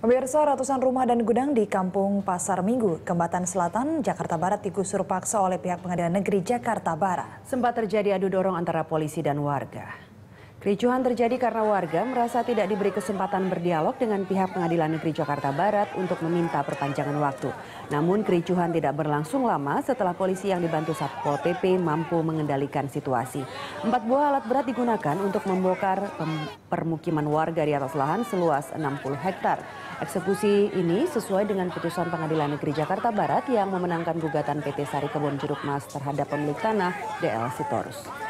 Pemirsa ratusan rumah dan gudang di Kampung Pasar Minggu, Kembatan Selatan, Jakarta Barat digusur paksa oleh pihak Pengadilan Negeri Jakarta Barat. Sempat terjadi adu dorong antara polisi dan warga. Kericuhan terjadi karena warga merasa tidak diberi kesempatan berdialog dengan pihak Pengadilan Negeri Jakarta Barat untuk meminta perpanjangan waktu. Namun kericuhan tidak berlangsung lama setelah polisi yang dibantu Satpol PP mampu mengendalikan situasi. Empat buah alat berat digunakan untuk membongkar permukiman warga di atas lahan seluas 60 hektar. Eksekusi ini sesuai dengan putusan Pengadilan Negeri Jakarta Barat yang memenangkan gugatan PT Sari Kebun Jeruk Mas terhadap pemilik tanah DL Sitorus.